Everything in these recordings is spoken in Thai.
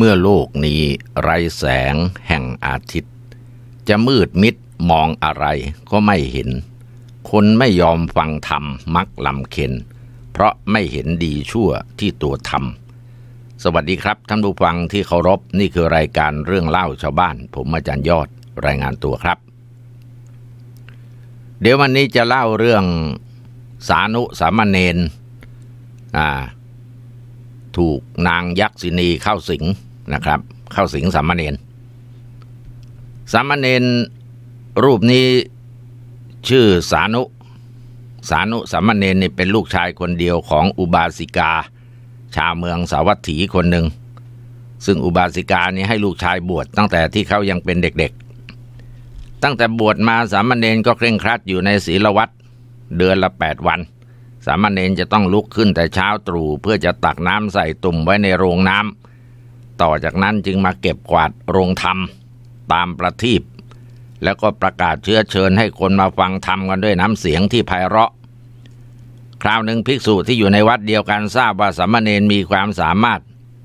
เมื่อโลกนี้ไรแสงแห่งอาทิตย์ จะมืดมิดมองอะไร ก็ไม่เห็น คนไม่ยอมฟังธรรมมักลำเค็น เพราะไม่เห็นดีชั่วที่ตัวทำสวัสดีครับ ท่านผู้ฟังที่เคารพนี่คือรายการเรื่องเล่าชาวบ้าน ผมอาจารย์ยอดรายงานตัวครับ เดี๋ยววันนี้จะเล่าเรื่องสานุสามเณรอ่าถูกนางยักษินีเข้าสิงนะครับเข้าสิงสามเณรสามเณรรูปนี้ชื่อสานุสานุสามเณรนี่เป็นลูกชายคนเดียวของอุบาสิกา ชาวเมืองสาวัตถีคนหนึ่งซึ่งอุบาสิกานี้ให้ลูกชายบวชตั้งแต่ที่เขายังเป็นเด็กๆ ตั้งแต่บวชมาสามเณรก็เคร่งครัดอยู่ในศีลวัดเดือนละแปดวัน สามเณรจะต้องลุกขึ้นแต่เช้าตรู่เพื่อจะตักน้ำใส่ตุ่มไว้ในโรงน้ำต่อจากนั้นจึงมาเก็บกวาดโรงธรรมตามประทีปแล้วก็ประกาศเชื้อเชิญให้คนมาฟังธรรมกันด้วยน้ำเสียงที่ไพเราะ คราวหนึ่งภิกษุที่อยู่ในวัดเดียวกันทราบว่าสามเณรมีความสามารถ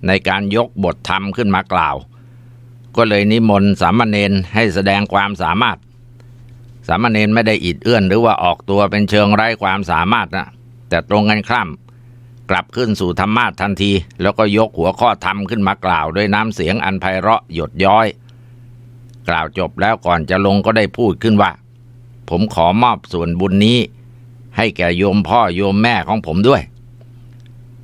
ในการยกบทธรรมขึ้นมากล่าว ก็เลยนิมนต์สามเณรให้แสดงความสามารถสามเณรไม่ได้อิดเอื้อน หรือว่าออกตัวเป็นเชิงไร้ความสามารถนะแต่ตรงกันข้ามกลับขึ้นสู่ธรรมาทันที แล้วก็ยกหัวข้อธรรมขึ้นมากล่าวด้วยน้ำเสียงอันไพเราะหยดย้อย กล่าวจบแล้วก่อนจะลงก็ได้พูดขึ้นว่า ผมขอมอบส่วนบุญนี้ ให้แก่โยมพ่อโยมแม่ของผมด้วย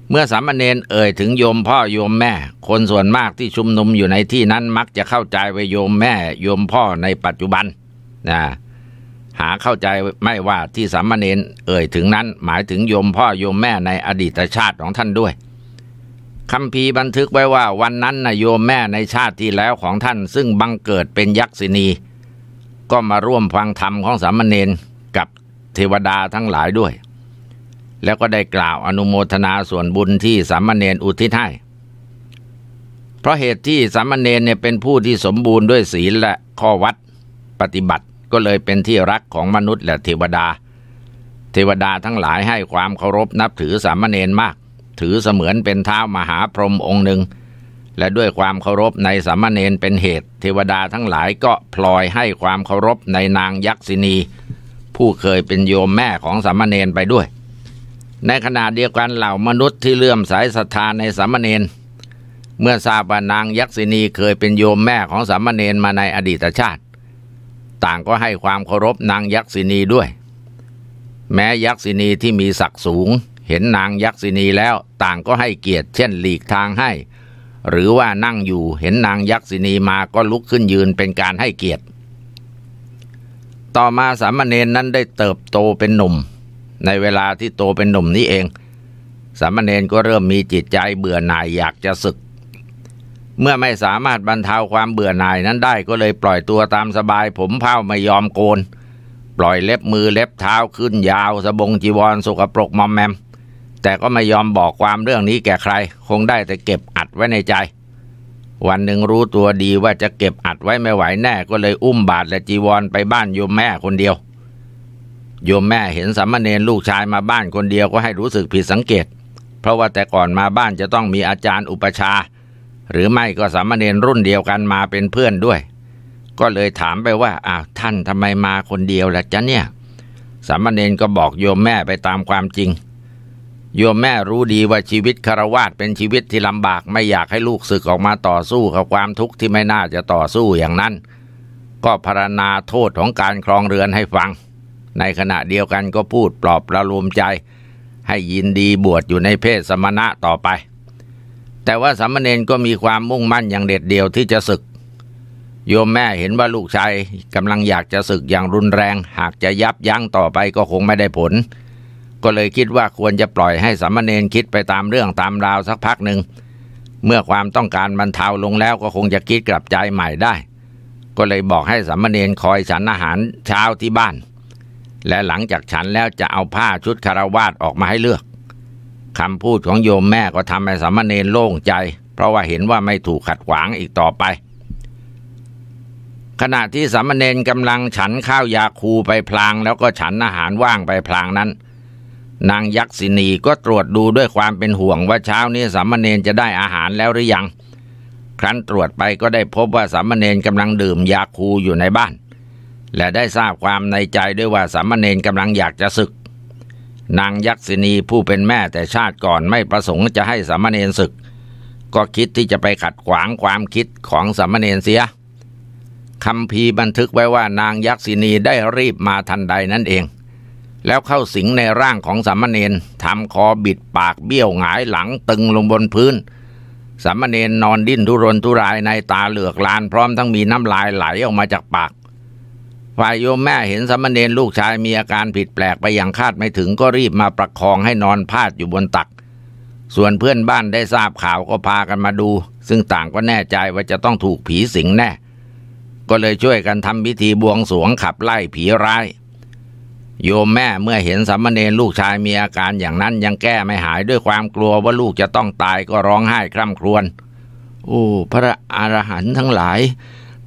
เมื่อสามเณรเอ่ยถึงโยมพ่อโยมแม่ คนส่วนมากที่ชุมนุมอยู่ในที่นั้นมักจะเข้าใจว่าโยมแม่โยมพ่อในปัจจุบัน นะหาเข้าใจไม่ว่าที่สามเณรเอ่ยถึงนั้น หมายถึงโยมพ่อโยมแม่ในอดีตชาติของท่านด้วยคำพีบันทึกไว้ว่าวันนั้นนายโยมแม่ในชาติที่แล้วของท่านซึ่งบังเกิดเป็นยักษินีก็มาร่วมฟังธรรมของสามเณรกับเทวดาทั้งหลายด้วย แล้วก็ได้กล่าวอนุโมทนาส่วนบุญที่สามเณรอุทิศให้เพราะเหตุที่สามเณรเนี่ยเป็นผู้ที่สมบูรณ์ด้วยศีลและข้อวัดปฏิบัติก็เลยเป็นที่รักของมนุษย์และเทวดา เทวดาทั้งหลายให้ความเคารพนับถือสามเณรมาก ถือเสมือนเป็นเท้ามหาพรหมองค์หนึ่ง และด้วยความเคารพในสามเณรเป็นเหตุเทวดาทั้งหลายก็พลอยให้ความเคารพในนางยักษินีผู้เคยเป็นโยมแม่ของสามเณรไปด้วย ในขณะเดียวกันเหล่ามนุษย์ที่เลื่อมสายศรัทธาในสามเณรเมื่อทราบว่านางยักษินีเคยเป็นโยมแม่ของสามเณรมาในอดีตชาติต่างก็ให้ความเคารพนางยักษินีด้วย แม้ยักษินีที่มีศักดิ์สูง เห็นนางยักษินีแล้วต่างก็ให้เกียรติเช่นหลีกทางให้ หรือว่านั่งอยู่เห็นนางยักษินีมาก็ลุกขึ้นยืนเป็นการให้เกียรติ ต่อมาสามเณรนั้นได้เติบโตเป็นหนุ่ม ในเวลาที่โตเป็นหนุ่มนี้เองสามเณรก็เริ่มมีจิตใจเบื่อหน่ายอยากจะศึกเมื่อไม่สามารถบรรเทาความเบื่อหน่ายนั้นได้ก็เลยปล่อยตัวตามสบายผมเผ้าไม่ยอมโกน ปล่อยเล็บมือเล็บเท้าขึ้นยาวสบงจีวรสุขปรกมอมแมม แต่ก็ไม่ยอมบอกความเรื่องนี้แก่ใคร คงได้แต่เก็บอัดไว้ในใจ วันหนึ่งรู้ตัวดีว่าจะเก็บอัดไว้ไม่ไหวแน่ ก็เลยอุ้มบาทและจีวรไปบ้านโยมแม่คนเดียวโยมแม่เห็นสามเณรลูกชายมาบ้านคนเดียวก็ให้รู้สึกผิดสังเกต เพราะว่าแต่ก่อนมาบ้านจะต้องมีอาจารย์อุปชาหรือไม่ก็สามเณรรุ่นเดียวกันมาเป็นเพื่อนด้วย ก็เลยถามไปว่าอ้าวท่านทำไมมาคนเดียวล่ะจ๊ะเนี่ยสามเณรก็บอกโยมแม่ไปตามความจริง โยมแม่รู้ดีว่าชีวิตคารวาสเป็นชีวิตที่ลำบากไม่อยากให้ลูกศึกออกมาต่อสู้กับความทุกข์ที่ไม่น่าจะต่อสู้อย่างนั้น ก็พรณนาโทษของการครองเรือนให้ฟัง ในขณะเดียวกันก็พูดปลอบประโลมใจ ให้ยินดีบวชอยู่ในเพศสมณะต่อไปแต่ว่าสามเณรก็มีความมุ่งมั่นอย่างเด็ดเดี่ยวที่จะศึก โยมแม่เห็นว่าลูกชายกำลังอยากจะศึกอย่างรุนแรง หากจะยับยั้งต่อไปก็คงไม่ได้ผล ก็เลยคิดว่าควรจะปล่อยให้สามเณรคิดไปตามเรื่องตามราวสักพักหนึ่งเมื่อความต้องการบรรเทาลงแล้วก็คงจะคิดกลับใจใหม่ได้ ก็เลยบอกให้สามเณรคอยฉันอาหารเช้าที่บ้าน และหลังจากฉันแล้วจะเอาผ้าชุดคารวาสออกมาให้เลือกคำพูดของโยมแม่ก็ทำให้สามเณรโล่งใจเพราะว่าเห็นว่าไม่ถูกขัดขวางอีกต่อไป ขณะที่สามเณรกำลังฉันข้าวยาคูไปพลางแล้วก็ฉันอาหารว่างไปพลางนั้น นางยักษินีก็ตรวจดูด้วยความเป็นห่วง ว่าเช้านี้สามเณรจะได้อาหารแล้วหรือยัง ครั้นตรวจไปก็ได้พบว่าสามเณรกำลังดื่มยาคูอยู่ในบ้าน และได้ทราบความในใจด้วยว่าสามเณรกำลังอยากจะศึกนางยักษินีผู้เป็นแม่แต่ชาติก่อนไม่ประสงค์จะให้สามเณรศึก ก็คิดที่จะไปขัดขวางความคิดของสามเณรเสียคำพีบันทึกไว้ว่านางยักษินีได้รีบมาทันใดนั่นเอง แล้วเข้าสิงในร่างของสามเณรทำคอบิดปากเบี้ยวหงายหลังตึงลงบนพื้นสามเณรนอนดิ้นทุรนทุรายในตาเหลือกลานพร้อมทั้งมีน้ำลายไหลออกมาจากปากฝ่ายโยมแม่เห็นสมณเณรลูกชายมีอาการผิดแปลกไปอย่างคาดไม่ถึงก็รีบมาประคองให้นอนพาดอยู่บนตัก ส่วนเพื่อนบ้านได้ทราบข่าวก็พากันมาดูซึ่งต่างก็แน่ใจว่าจะต้องถูกผีสิงแน่ ก็เลยช่วยกันทำพิธีบวงสรวงขับไล่ผีร้ายโยมแม่เมื่อเห็นสมณเณรลูกชายมีอาการอย่างนั้นยังแก้ไม่หายด้วยความกลัวว่าลูกจะต้องตายก็ร้องไห้คร่ำครวญโอ้พระอรหันต์ทั้งหลาย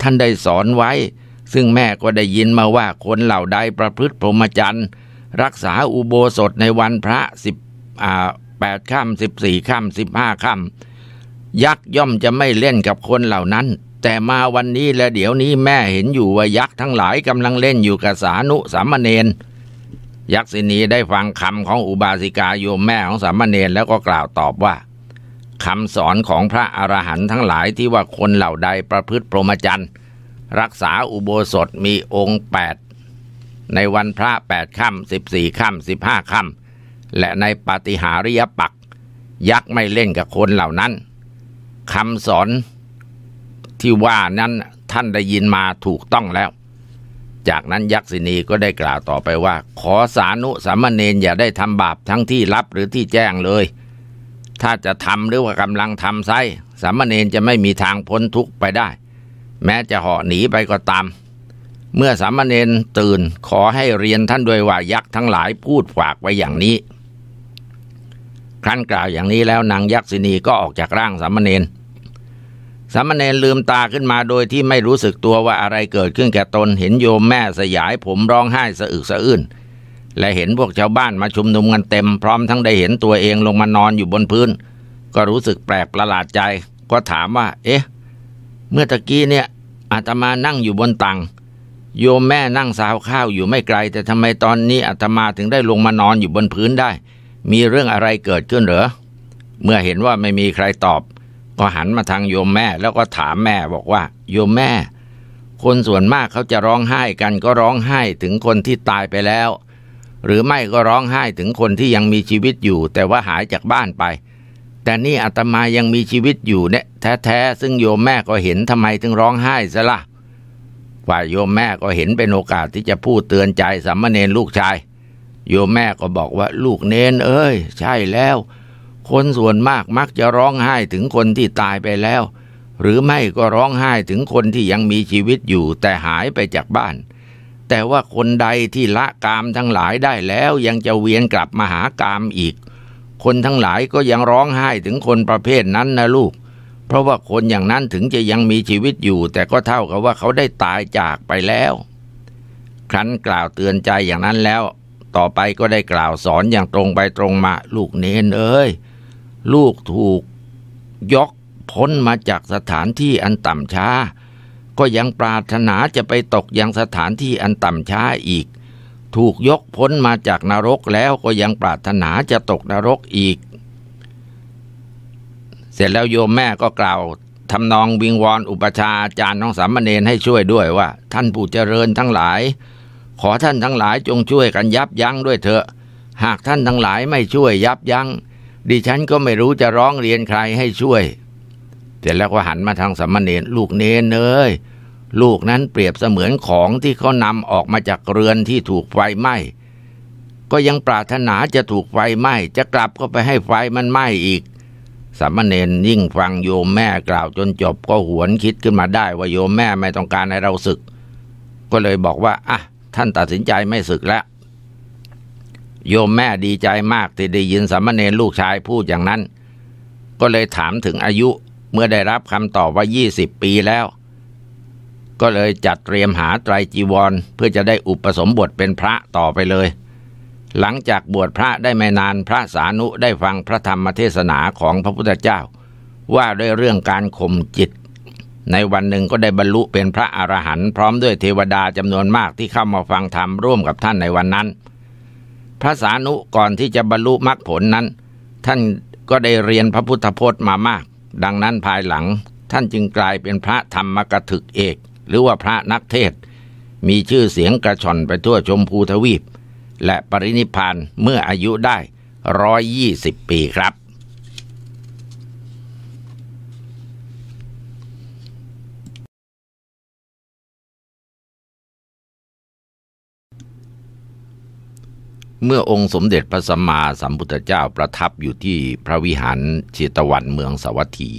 ท่านได้สอนไว้ซึ่งแม่ก็ได้ยินมาว่าคนเหล่าใดประพฤติพรหมจรรย์รักษาอุโบสถในวันพระสิบแปดค่ำสิบสี่ค่ำสิบห้าค่ำยักษ์ย่อมจะไม่เล่นกับคนเหล่านั้น แต่มาวันนี้และเดี๋ยวนี้แม่เห็นอยู่ว่ายักษ์ทั้งหลายกำลังเล่นอยู่กับสานุสามเณรยักษินีได้ฟังคำของอุบาสิกาโยมแม่ของสามเณรแล้วก็กล่าวตอบว่าคำสอนของพระอรหันต์ทั้งหลายที่ว่าคนเหล่าใดประพฤติพรหมจรรย์รักษาอุโบสถมีองค์ 8 ในวันพระ 8 ค่ำ 14 ค่ำ 15 ค่ำ และในปฏิหาริยปัก ยักษ์ไม่เล่นกับคนเหล่านั้นคำสอน ที่ว่านั้นท่านได้ยินมาถูกต้องแล้ว จากนั้นยักษินีก็ได้กล่าวต่อไปว่า ขอสานุสามเณรอย่าได้ทำบาปทั้งที่รับหรือที่แจ้งเลย ถ้าจะทำหรือว่ากำลังทำไซสามเณรจะไม่มีทางพ้นทุกข์ไปได้แม้จะเหาะหนีไปก็ตาม เมื่อสามเณรตื่นขอให้เรียนท่านด้วยว่ายักษ์ทั้งหลายพูดฝากไว้อย่างนี้ ครั้นกล่าวอย่างนี้แล้วนางยักษินีก็ออกจากร่างสามเณรสามเณรลืมตาขึ้นมาโดยที่ไม่รู้สึกตัวว่าอะไรเกิดขึ้นแก่ตนเห็นโยมแม่สยายผมร้องไห้สะอึกสะอื้นและเห็นพวกชาวบ้านมาชุมนุมกันเต็มพร้อมทั้งได้เห็นตัวเองลงมานอนอยู่บนพื้น ก็รู้สึกแปลกประหลาดใจ ก็ถามว่า เอ๊ะเมื่อตะกี้เนี่ยอาตมานั่งอยู่บนตังโยมแม่นั่งสาวข้าวอยู่ไม่ไกล แต่ทำไมตอนนี้อาตมาถึงได้ลงมานอนอยู่บนพื้นได้ มีเรื่องอะไรเกิดขึ้นเหรอ เมื่อเห็นว่าไม่มีใครตอบ ก็หันมาทางโยมแม่แล้วก็ถามแม่บอกว่า โยมแม่คนส่วนมากเขาจะร้องไห้กันก็ร้องไห้ถึงคนที่ตายไปแล้ว หรือไม่ก็ร้องไห้ถึงคนที่ยังมีชีวิตอยู่ แต่ว่าหายจากบ้านไปแต่นี่อาตมายังมีชีวิตอยู่เนี่ยแท้ๆซึ่งโยมแม่ก็เห็นทำไมถึงร้องไห้ซะละ่ะฝ่ายโยมแม่ก็เห็นเป็นโอกาสที่จะพูดเตือนใจสามเณรลูกชาย โยมแม่ก็บอกว่าลูกเนนเอ้ย ใช่แล้ว คนส่วนมากมักจะร้องไห้ถึงคนที่ตายไปแล้ว หรือไม่ก็ร้องไห้ถึงคนที่ยังมีชีวิตอยู่แต่หายไปจากบ้าน แต่ว่าคนใดที่ละกามทั้งหลายได้แล้วยังจะเวียนกลับมาหากามอีกเคนทั้งหลายก็ยังร้องไห้ถึงคนประเภทนั้นนะลูก เพราะว่าคนอย่างนั้นถึงจะยังมีชีวิตอยู่ แต่ก็เท่ากับว่าเขาได้ตายจากไปแล้ว ครั้นกล่าวเตือนใจอย่างนั้นแล้ว ต่อไปก็ได้กล่าวสอนอย่างตรงไปตรงมาลูกเนนเอ้ยลูกถูกยกพ้นมาจากสถานที่อันต่ำช้า ก็ยังปรารถนาจะไปตกยังสถานที่อันต่ำช้าอีกถูกยกพ้นมาจากนรกแล้วก็ยังปรารถนาจะตกนรกอีก เสร็จแล้วโยมแม่ก็กล่าวทำนองวิงวอนอุปชาอาจารย์น้องสามเณรให้ช่วยด้วยว่า ท่านผู้เจริญทั้งหลาย ขอท่านทั้งหลายจงช่วยกันยับยั้งด้วยเถอะ หากท่านทั้งหลายไม่ช่วยยับยัง้ง ดิฉันก็ไม่รู้จะร้องเรียนใครให้ช่วยเสร็จแล้วก็หันมาทางสามเณรลูกเนนเนยลูกนั้นเปรียบเสมือนของที่เขานำออกมาจากเรือนที่ถูกไฟไหม้ก็ยังปรารถนาจะถูกไฟไหม้จะกลับก็ไปให้ไฟมันไหม้อีกสามเณรยิ่งฟังโยมแม่กล่าวจนจบก็หวนคิดขึ้นมาได้ว่าโยมแม่ไม่ต้องการให้เราศึก ก็เลยบอกว่าอ่ะท่านตัดสินใจไม่ศึกแล้วโยมแม่ดีใจมากที่ได้ยินสามเณรลูกชายพูดอย่างนั้น ก็เลยถามถึงอายุเมื่อได้รับคำตอบว่า20ปีแล้วก็เลยจัดเตรียมหาไตรจีวรเพื่อจะได้อุปสมบทเป็นพระต่อไปเลย หลังจากบวชพระได้ไม่นานพระสานุได้ฟังพระธรรมเทศนาของพระพุทธเจ้า ว่าด้วยเรื่องการข่มจิต ในวันหนึ่งก็ได้บรรลุเป็นพระอรหันต์พร้อมด้วยเทวดาจำนวนมากที่เข้ามาฟังธรรมร่วมกับท่านในวันนั้น พระสานุก่อนที่จะบรรลุมรรคผลนั้น ท่านก็ได้เรียนพระพุทธพจน์มามาก ดังนั้นภายหลังท่านจึงกลายเป็นพระธรรมกถึกเอกหรือว่าพระนักเทศมีชื่อเสียงกระชอนไปทั่วชมพูทวีป และปรินิพานเมื่ออายุได้ร้อยยี่สิบปีครับ เมื่อองค์สมเด็จพระสัมมาสัมพุทธเจ้าประทับอยู่ที่พระวิหารเชตวันเมืองสวัสถี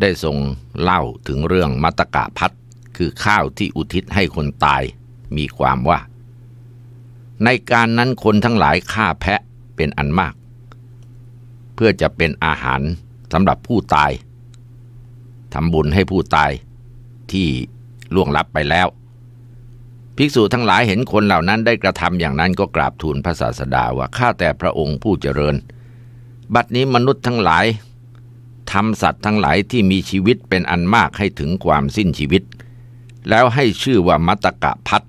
ได้ทรงเล่าถึงเรื่องมัตกะพัดคือข้าวที่อุทิศให้คนตายมีความว่า ในการนั้นคนทั้งหลายฆ่าแพะเป็นอันมาก เพื่อจะเป็นอาหารสำหรับผู้ตายทำบุญให้ผู้ตาย ที่ล่วงลับไปแล้ว ภิกษุทั้งหลายเห็นคนเหล่านั้นได้กระทำอย่างนั้นก็กราบทูลพระศาสดาว่าข้าแต่พระองค์ผู้เจริญ บัดนี้มนุษย์ทั้งหลายทำสัตว์ทั้งหลายที่มีชีวิตเป็นอันมากให้ถึงความสิ้นชีวิต แล้วให้ชื่อว่ามัตกะพัด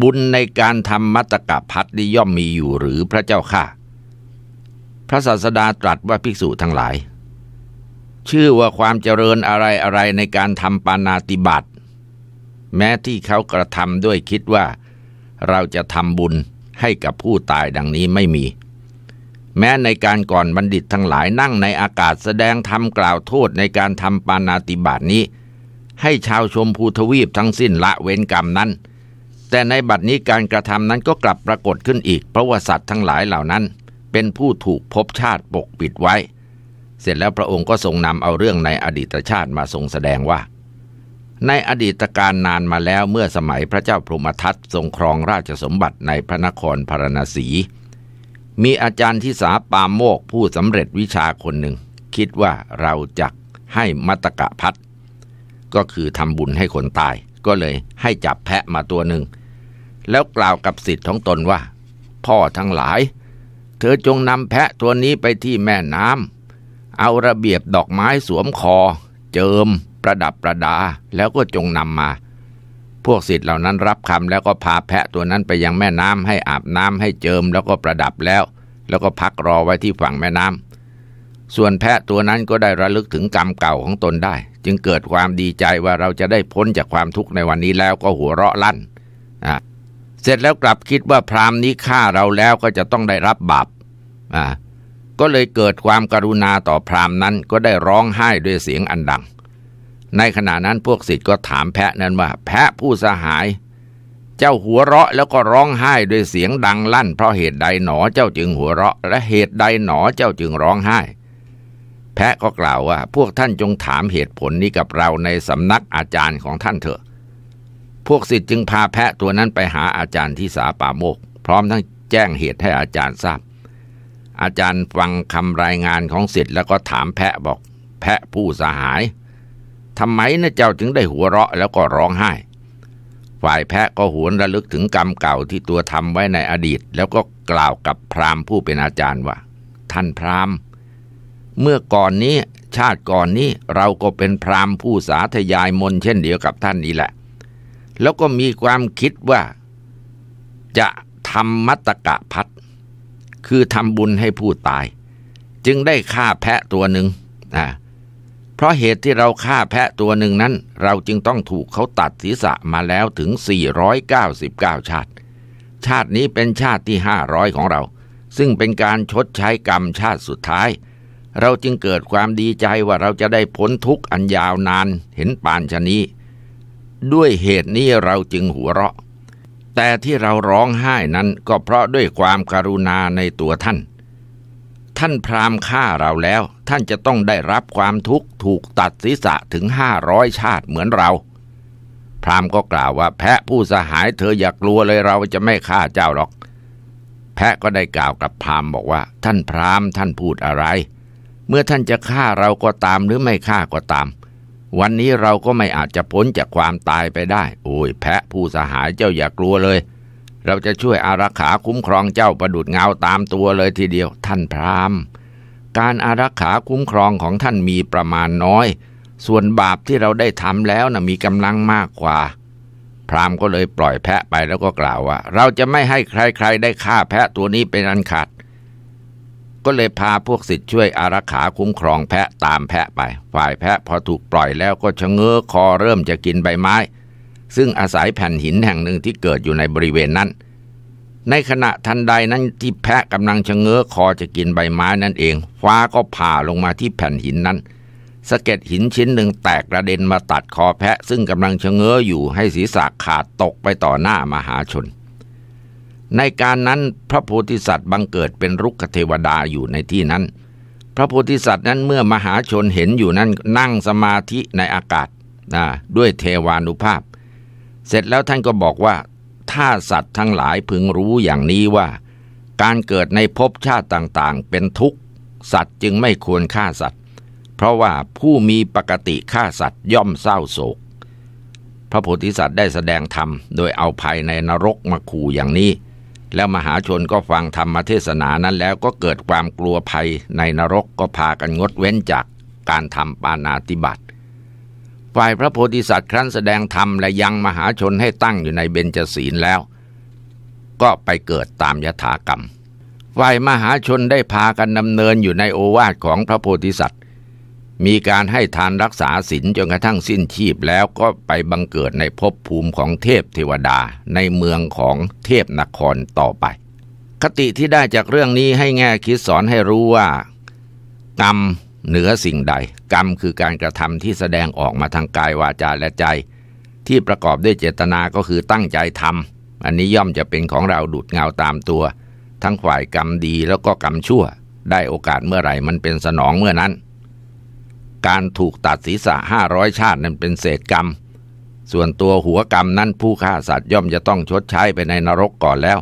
บุญในการทำมัตกะพัดนี้ย่อมมีอยู่หรือพระเจ้าค่ะ พระศาสดาตรัสว่าภิกษุทั้งหลาย ชื่อว่าความเจริญอะไรอะไรในการทำปานาติบาตแม้ที่เขากระทำด้วยคิดว่า เราจะทำบุญให้กับผู้ตายดังนี้ไม่มีแม้ในการก่อนบัณฑิตทั้งหลายนั่งในอากาศแสดงทำกล่าวโทษในการทำปานาติบาตนี้ ให้ชาวชมพูทวีปทั้งสิ้นละเว้นกรรมนั้น แต่ในบัดนี้การกระทำนั้นก็กลับปรากฏขึ้นอีกเพราะว่าสัตว์ทั้งหลายเหล่านั้น เป็นผู้ถูกพบชาติปกปิดไว้ เสร็จแล้วพระองค์ก็ทรงนำเอาเรื่องในอดีตชาติมาทรงแสดงว่า ในอดีตการนานมาแล้วเมื่อสมัยพระเจ้าพรหมทัตทรงครองราชสมบัติในพระนครพาราณสีมีอาจารย์ที่สาปามโมกผู้สำเร็จวิชาคนหนึ่ง คิดว่าเราจะให้มัตกะพัดก็คือทำบุญให้คนตาย ก็เลยให้จับแพะมาตัวหนึ่งแล้วกล่าวกับสิทธิ์ของตนว่า พ่อทั้งหลาย เธอจงนำแพะตัวนี้ไปที่แม่น้ำเอาระเบียบดอกไม้สวมคอ เจิมประดับประดาแล้วก็จงนำมาพวกศิษย์เหล่านั้นรับคำแล้วก็พาแพะตัวนั้นไปยังแม่น้ำ ให้อาบน้ำให้เจิมแล้วก็ประดับแล้ว แล้วก็พักรอไว้ที่ฝั่งแม่น้ำ ส่วนแพะตัวนั้นก็ได้ระลึกถึงกรรมเก่าของตนได้ จึงเกิดความดีใจว่าเราจะได้พ้นจากความทุกข์ในวันนี้แล้ว ก็หัวเราะลั่นอ่าเสร็จแล้วกลับคิดว่าพรามนี้ฆ่าเราแล้วก็จะต้องได้รับบาปอ่าก็เลยเกิดความกรุณาต่อพรามนั้นก็ได้ร้องไห้ด้วยเสียงอันดังในขณะนั้นพวกศิษย์ก็ถามแพะนั้นว่าแพะผู้สหาย เจ้าหัวเราะแล้วก็ร้องไห้ด้วยเสียงดังลั่น เพราะเหตุใดหนอเจ้าจึงหัวเราะ และเหตุใดหนอเจ้าจึงร้องไห้ แพะก็กล่าวว่า พวกท่านจงถามเหตุผลนี้กับเราในสำนักอาจารย์ของท่านเถอะ พวกศิษย์จึงพาแพะตัวนั้นไปหาอาจารย์ที่สาป่าโมก พร้อมทั้งแจ้งเหตุให้อาจารย์ทราบอาจารย์ฟังคำรายงานของศิษย์แล้วก็ถามแพะบอก แพะผู้สหายทำไมนะเจ้าถึงได้หัวเราะแล้วก็ร้องไห้ ฝ่ายแพะก็หวนระลึกถึงกรรมเก่าที่ตัวทำไว้ในอดีต แล้วก็กล่าวกับพราหมณ์ผู้เป็นอาจารย์ว่าท่านพราหมณ์ เมื่อก่อนนี้ชาติก่อนนี้ เราก็เป็นพราหมณ์ผู้สาธยายมนเช่นเดียวกับท่านนี้แหละ แล้วก็มีความคิดว่า จะทำมัตตกะพัดคือทำบุญให้ผู้ตาย จึงได้ฆ่าแพะตัวหนึ่งอ่าเพราะเหตุที่เราฆ่าแพะตัวหนึ่งนั้น เราจึงต้องถูกเขาตัดศีรษะมาแล้วถึง 499 ชาติ ชาตินี้เป็นชาติที่ 500 ของเรา ซึ่งเป็นการชดใช้กรรมชาติสุดท้าย เราจึงเกิดความดีใจว่าเราจะได้พ้นทุกข์อันยาวนานเห็นปานชนี้ด้วยเหตุนี้เราจึงหัวเราะ แต่ที่เราร้องไห้นั้นก็เพราะด้วยความการุณาในตัวท่านท่านพราหมณ์ฆ่าเราแล้ว ท่านจะต้องได้รับความทุกข์ ถูกตัดศีรษะถึงห้าร้อยชาติเหมือนเรา พราหมณ์ก็กล่าวว่าแพะผู้สหายเธออย่ากลัวเลยเราจะไม่ฆ่าเจ้าหรอก แพะก็ได้กล่าวกับพราหมณ์บอกว่า ท่านพราหมณ์ท่านพูดอะไร เมื่อท่านจะฆ่าเราก็ตามหรือไม่ฆ่าก็ตาม วันนี้เราก็ไม่อาจจะพ้นจากความตายไปได้ โอ้ยแพะผู้สหายเจ้าอย่ากลัวเลยเราจะช่วยอารักขาคุ้มครองเจ้าประดุดเงาตามตัวเลยทีเดียว ท่านพรามการอารักขาคุ้มครองของท่านมีประมาณน้อย ส่วนบาปที่เราได้ทำแล้วนะ่ะมีกำลังมากกว่า พรามก็เลยปล่อยแพะไปแล้วก็กล่าวว่า เราจะไม่ให้ใคร ๆ ได้ฆ่าแพะตัวนี้เป็นอันขาดก็เลยพาพวกสิทธิ์ช่วยอารักขาคุ้มครองแพะตามแพะไป ฝ่ายแพะ พอถูกปล่อยแล้วก็ชะเง้อคอเริ่มจะกินใบไม้ซึ่งอาศัยแผ่นหินแห่งหนึ่งที่เกิดอยู่ในบริเวณนั้น ในขณะทันใดนั้นที่แพะกำลังชะเง้อคอจะกินใบไม้นั่นเอง ฟ้าก็ผ่าลงมาที่แผ่นหินนั้นสะเก็ดหินชิ้นหนึ่งแตกกระเด็นมาตัดคอแพะ ซึ่งกำลังชะเง้ออยู่ให้ศีรษะขาดตกไปต่อหน้ามหาชน ในการนั้นพระโพธิสัตว์บังเกิดเป็นรุกขเทวดาอยู่ในที่นั้น พระโพธิสัตว์นั้นเมื่อมหาชนเห็นอยู่นั้นนั่งสมาธิในอากาศด้วยเทวานุภาพเสร็จแล้วท่านก็บอกว่าถ้าสัตว์ทั้งหลายพึงรู้อย่างนี้ว่า การเกิดในภพชาติต่างๆ เป็นทุกข์สัตว์จึงไม่ควรฆ่าสัตว์ เพราะว่าผู้มีปกติฆ่าสัตว์ย่อมเศร้าโศก พระโพธิสัตว์ได้แสดงธรรมโดยเอาภัยในนรกมาขู่อย่างนี้ แล้วมหาชนก็ฟังธรรมเทศนานั้นแล้วก็เกิดความกลัวภัยในนรกก็พากันงดเว้นจากการทำปานาติบาตฝ่ายพระโพธิสัตว์ครั้นแสดงธรรมและยังมหาชนให้ตั้งอยู่ในเบญจศีลแล้ว ก็ไปเกิดตามยถากรรมฝ่ายมหาชนได้พากันดำเนินอยู่ในโอวาทของพระโพธิสัตว์ มีการให้ทานรักษาศีลจนกระทั่งสิ้นชีพแล้วก็ไปบังเกิดในภพภูมิของเทพเทวดาในเมืองของเทพนครต่อไป คติที่ได้จากเรื่องนี้ให้แง่คิดสอนให้รู้ว่ากรรมเหนือสิ่งใดกรรมคือการกระทำที่แสดงออกมาทางกายวาจาและใจ ที่ประกอบด้วยเจตนาก็คือตั้งใจทำ อันนี้ย่อมจะเป็นของเราดูดเงาตามตัว ทั้งฝ่ายกรรมดีแล้วก็กรรมชั่ว ได้โอกาสเมื่อไหร่มันเป็นสนองเมื่อนั้น การถูกตัดศีรษะห้าร้อยชาตินั้นเป็นเศษกรรม ส่วนตัวหัวกรรมนั้นผู้ฆ่าสัตว์ย่อมจะต้องชดใช้ไปในนรกก่อนแล้ว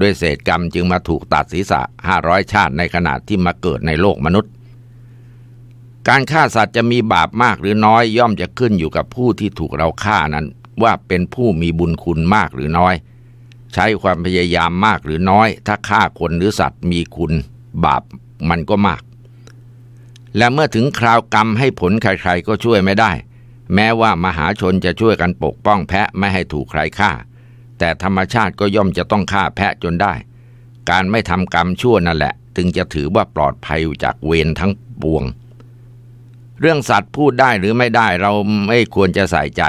ด้วยเศษกรรมจึงมาถูกตัดศีรษะห้าร้อยชาติในขณะที่มาเกิดในโลกมนุษย์การฆ่าสัตว์จะมีบาปมากหรือน้อยย่อมจะขึ้นอยู่กับผู้ที่ถูกเราฆ่านั้น ว่าเป็นผู้มีบุญคุณมากหรือน้อย ใช้ความพยายามมากหรือน้อย ถ้าฆ่าคนหรือสัตว์มีคุณ บาปมันก็มาก และเมื่อถึงคราวกรรมให้ผลใครๆ ก็ช่วยไม่ได้ แม้ว่ามหาชนจะช่วยกันปกป้องแพะไม่ให้ถูกใครฆ่า แต่ธรรมชาติก็ย่อมจะต้องฆ่าแพะจนได้ การไม่ทำกรรมชั่วนั่นแหละจึงจะถือว่าปลอดภัยจากเวรทั้งปวงเรื่องสัตว์พูดได้หรือไม่ได้เราไม่ควรจะใส่ใจ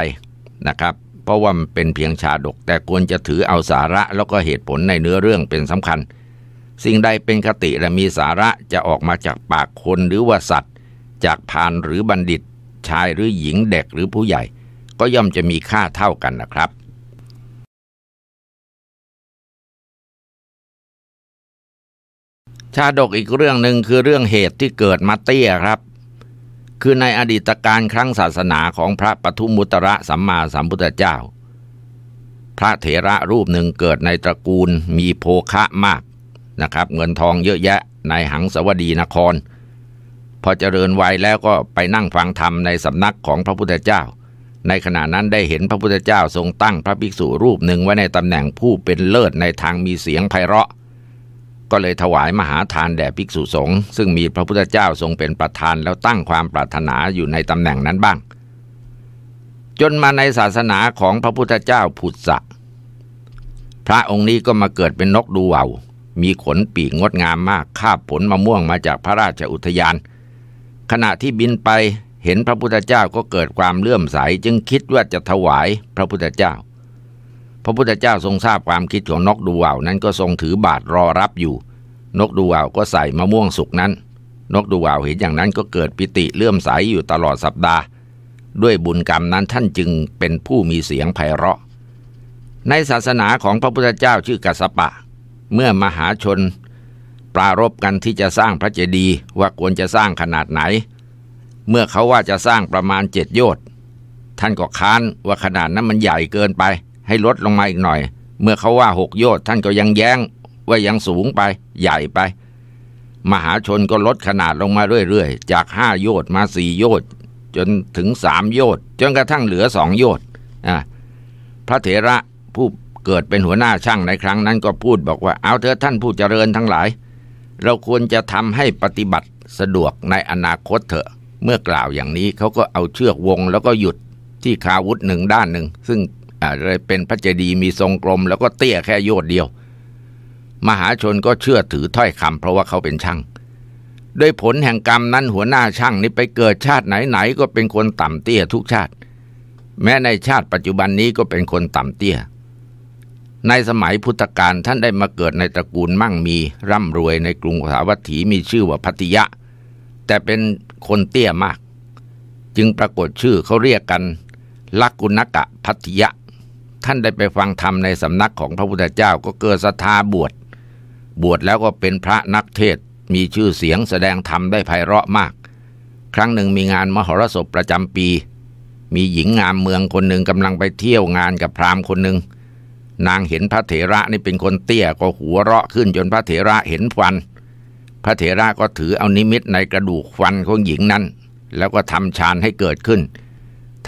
นะครับ เพราะว่ามันเป็นเพียงชาดกแต่ควรจะถือเอาสาระแล้วก็เหตุผลในเนื้อเรื่องเป็นสำคัญ สิ่งใดเป็นคติและมีสาระจะออกมาจากปากคนหรือว่าสัตว์จากพานหรือบัณฑิตชายหรือหญิงเด็กหรือผู้ใหญ่ก็ย่อมจะมีค่าเท่ากันนะครับ ชาดกอีกเรื่องหนึ่งคือเรื่องเหตุที่เกิดมาเตี้ยครับคือในอดีตการครั้งศาสนาของพระปทุมุตระสัมมาสัมพุทธเจ้า พระเถระรูปหนึ่งเกิดในตระกูลมีโภคะมากนะครับ เงินทองเยอะแยะในหังสวดีนคร พอเจริญวัยแล้วก็ไปนั่งฟังธรรมในสำนักของพระพุทธเจ้า ในขณะนั้นได้เห็นพระพุทธเจ้าทรงตั้งพระภิกษุรูปหนึ่งไว้ในตำแหน่งผู้เป็นเลิศในทางมีเสียงไพเราะก็เลยถวายมหาทานแด่ภิกษุสงฆ์ซึ่งมีพระพุทธเจ้าทรงเป็นประธานแล้วตั้งความปรารถนาอยู่ในตำแหน่งนั้นบ้าง จนมาในศาสนาของพระพุทธเจ้าผุดสะพระองค์นี้ก็มาเกิดเป็นนกดูเอามีขนปีกงดงามมากคาบผลมะม่วงมาจากพระราชอุทยาน ขณะที่บินไปเห็นพระพุทธเจ้าก็เกิดความเลื่อมใสจึงคิดว่าจะถวายพระพุทธเจ้าพระพุทธเจ้าทรงทราบความคิดของนกดูว่าวนั้นก็ทรงถือบาตรรอรับอยู่ นกดูว่าวก็ใส่มะม่วงสุกนั้น นกดูว่าวเห็นอย่างนั้นก็เกิดปิติเลื่อมใสยอยู่ตลอดสัปดาห์ ด้วยบุญกรรมนั้นท่านจึงเป็นผู้มีเสียงไพเราะ ในศาสนาของพระพุทธเจ้าชื่อกัสปะ เมื่อมหาชน ปรารบกันที่จะสร้างพระเจดีย์ว่าควรจะสร้างขนาดไหน เมื่อเขาว่าจะสร้างประมาณเจ็ดโยชน์ท่านก็ค้านว่าขนาดนั้นมันใหญ่เกินไปให้ลดลงมาอีกหน่อย เมื่อเขาว่าหกโยชน์ท่านก็ยังแย้งว่ายังสูงไปใหญ่ไป มหาชนก็ลดขนาดลงมาเรื่อยๆ จากห้าโยชน์มาสี่โยชน์จนถึงสามโยชน์จนกระทั่งเหลือสองโยชน์พระเถระผู้เกิดเป็นหัวหน้าช่างในครั้งนั้นก็พูดบอกว่าเอาเถอะท่านผู้เจริญทั้งหลาย เราควรจะทำให้ปฏิบัติสะดวกในอนาคตเถอะเมื่อกล่าวอย่างนี้เขาก็เอาเชือกวงแล้วก็หยุดที่คาวุธหนึ่งด้านหนึ่งซึ่งอาจจะเป็นพระเจดีย์มีทรงกลม แล้วก็เตี้ยแค่โยดเดียว มหาชนก็เชื่อถือถ้อยคำเพราะว่าเขาเป็นช่าง ด้วยผลแห่งกรรมนั้นหัวหน้าช่างนี้ไปเกิดชาติไหนๆก็เป็นคนต่ำเตี้ยทุกชาติ แม้ในชาติปัจจุบันนี้ก็เป็นคนต่ำเตี้ย ในสมัยพุทธกาลท่านได้มาเกิดในตระกูลมั่งมีร่ำรวยในกรุงสาวัตถีมีชื่อว่าพัติยะ แต่เป็นคนเตี้ยมาก จึงปรากฏชื่อเขาเรียกกัน ลักกุณกะพัติยะท่านได้ไปฟังธรรมในสำนักของพระพุทธเจ้าก็เกิดศรัทธาบวช บวชแล้วก็เป็นพระนักเทศ มีชื่อเสียงแสดงธรรม ได้ไพเราะมาก ครั้งหนึ่งมีงานมหรสพประจำปี มีหญิงงามเมืองคนหนึ่งกำลังไปเที่ยวงานกับพราหมณ์คนหนึ่ง นางเห็นพระเถระนี่เป็นคนเตี้ยก็หัวเราะขึ้นจนพระเถระเห็นฟัน พระเถระก็ถือเอานิมิตในกระดูกฟันของหญิงนั้น แล้วก็ทำฌานให้เกิดขึ้น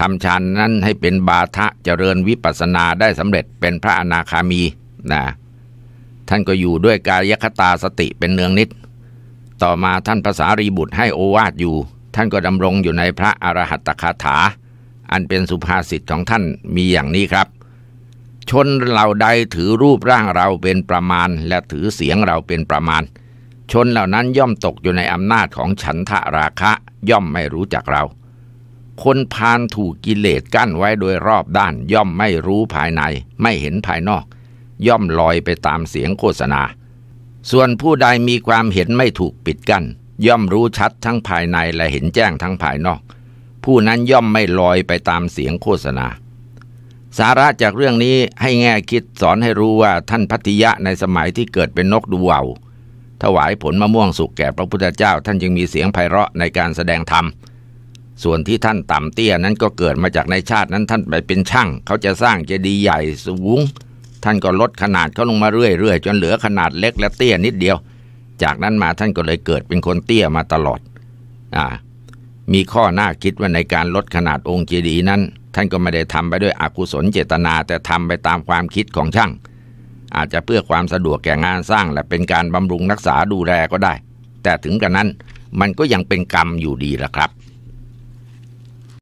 ทำฌานนั้นให้เป็นบาทะเจริญวิปัสนาได้สำเร็จเป็นพระอนาคามีนะท่านก็อยู่ด้วยกายคตาสติเป็นเนืองนิด ต่อมาท่านภาษารีบุตรให้โอวาทอยู่ ท่านก็ดำรงอยู่ในพระอรหัตคาถา อันเป็นสุภาษิตของท่านมีอย่างนี้ครับ ชนเหล่าใดถือรูปร่างเราเป็นประมาณและถือเสียงเราเป็นประมาณชนเหล่านั้นย่อมตกอยู่ในอำนาจของฉันทะราคะย่อมไม่รู้จักเราคนพานถูกกิเลสกั้นไว้โดยรอบด้านย่อมไม่รู้ภายในไม่เห็นภายนอก ย่อมลอยไปตามเสียงโฆษณา ส่วนผู้ใดมีความเห็นไม่ถูกปิดกัน้นย่อมรู้ชัดทั้งภายในและเห็นแจ้งทั้งภายนอก ผู้นั้นย่อมไม่ลอยไปตามเสียงโฆษณา สาระจากเรื่องนี้ให้แง่คิดสอนให้รู้ว่าท่านพัทยะในสมัยที่เกิดเป็นนกดูเวาถวายผลมะม่วงสุกแก่พระพุทธเจ้า ท่านจึงมีเสียงไพเราะในการแสดงธรรมเส่วนที่ท่านต่ำเตี้ยนั้นก็เกิดมาจากในชาตินั้นท่านไปเป็นช่าง เขาจะสร้างเจดีย์ใหญ่สูงท่านก็ลดขนาดเขาลงมาเรื่อยๆจนเหลือขนาดเล็กและเตี้ยนิดเดียว จากนั้นมาท่านก็เลยเกิดเป็นคนเตี้ยมาตลอดอ่ามีข้อน่าคิดว่าในการลดขนาดองค์เจดีย์นั้น ท่านก็ไม่ได้ทำไปด้วยอกุศลเจตนาแต่ทำไปตามความคิดของช่าง อาจจะเพื่อความสะดวกแก่งานสร้างและเป็นการบำรุงรักษาดูแลก็ได้ แต่ถึงกระนั้นมันก็ยังเป็นกรรมอยู่ดีละครับ